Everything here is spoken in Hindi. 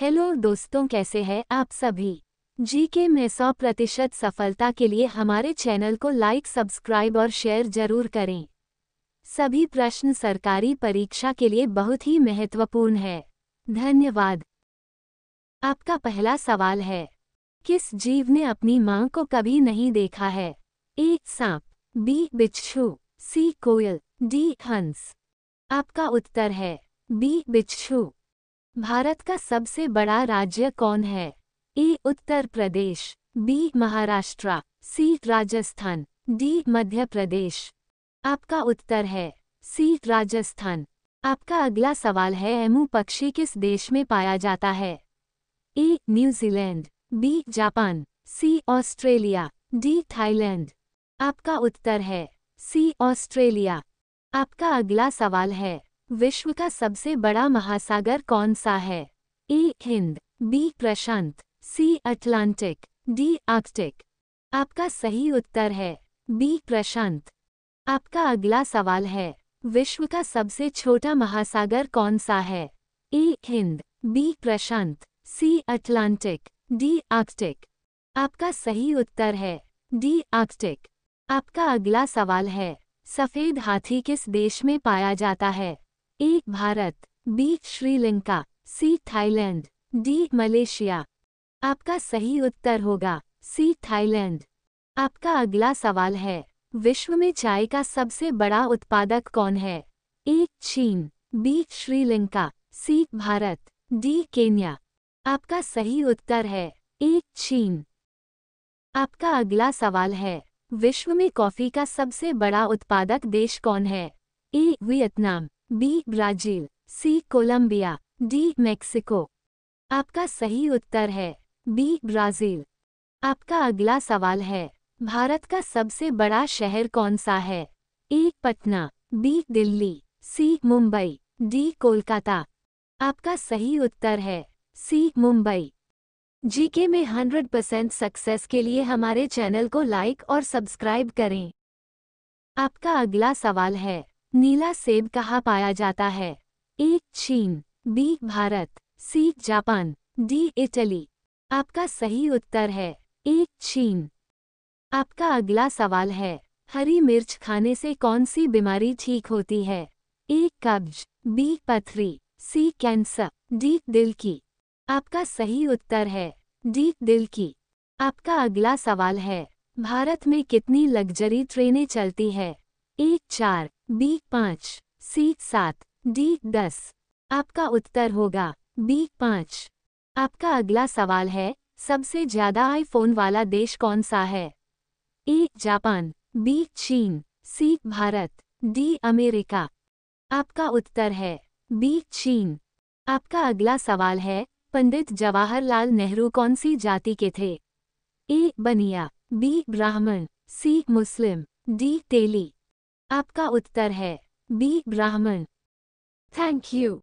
हेलो दोस्तों कैसे हैं आप सभी जी के में सौ प्रतिशत सफलता के लिए हमारे चैनल को लाइक सब्सक्राइब और शेयर जरूर करें सभी प्रश्न सरकारी परीक्षा के लिए बहुत ही महत्वपूर्ण है धन्यवाद आपका पहला सवाल है किस जीव ने अपनी मां को कभी नहीं देखा है ए सांप बी बिच्छू सी कोयल डी हंस आपका उत्तर है बी बिच्छू भारत का सबसे बड़ा राज्य कौन है A Uttar Pradesh B Maharashtra C Rajasthan D Madhya Pradesh आपका उत्तर है सी राजस्थान आपका अगला सवाल है एमू पक्षी किस देश में पाया जाता है A New Zealand B Japan C Australia D Thailand आपका उत्तर है सी ऑस्ट्रेलिया आपका अगला सवाल है विश्व का सबसे बड़ा महासागर कौन सा है A Hind B Prashant C Atlantic D Arctic आपका सही उत्तर है बी प्रशांत आपका अगला सवाल है विश्व का सबसे छोटा महासागर कौन सा है A Hind B Prashant C Atlantic D Arctic आपका सही उत्तर है डी आर्कटिक आपका अगला सवाल है सफ़ेद हाथी किस देश में पाया जाता है एक Bharat B Sri Lanka C Thailand D Malaysia आपका सही उत्तर होगा सी थाईलैंड आपका अगला सवाल है विश्व में चाय का सबसे बड़ा उत्पादक कौन है एक चीन B Sri Lanka C Bharat D Kenya आपका सही उत्तर है एक चीन आपका अगला सवाल है विश्व में कॉफ़ी का सबसे बड़ा उत्पादक देश कौन है A Vietnam B Brazil C Colombia D Mexico आपका सही उत्तर है बी ब्राजील आपका अगला सवाल है भारत का सबसे बड़ा शहर कौन सा है A Patna B Delhi C Mumbai D Kolkata आपका सही उत्तर है सी मुंबई जीके में हंड्रेड परसेंट सक्सेस के लिए हमारे चैनल को लाइक और सब्सक्राइब करें आपका अगला सवाल है नीला सेब कहाँ पाया जाता है ए चीन B Bharat C Japan D Italy आपका सही उत्तर है ए चीन आपका अगला सवाल है हरी मिर्च खाने से कौन सी बीमारी ठीक होती है ए कब्ज बी पथरी सी कैंसर डी दिल की आपका सही उत्तर है डी दिल की आपका अगला सवाल है भारत में कितनी लग्जरी ट्रेनें चलती है ए चार बी पाँच सी सात डी दस आपका उत्तर होगा बी पाँच आपका अगला सवाल है सबसे ज्यादा आईफोन वाला देश कौन सा है ए जापान बी चीन सी भारत डी अमेरिका आपका उत्तर है बी चीन आपका अगला सवाल है पंडित जवाहरलाल नेहरू कौन सी जाति के थे ए बनिया बी ब्राह्मण सी मुस्लिम डी तेली आपका उत्तर है बी ब्राह्मण थैंक यू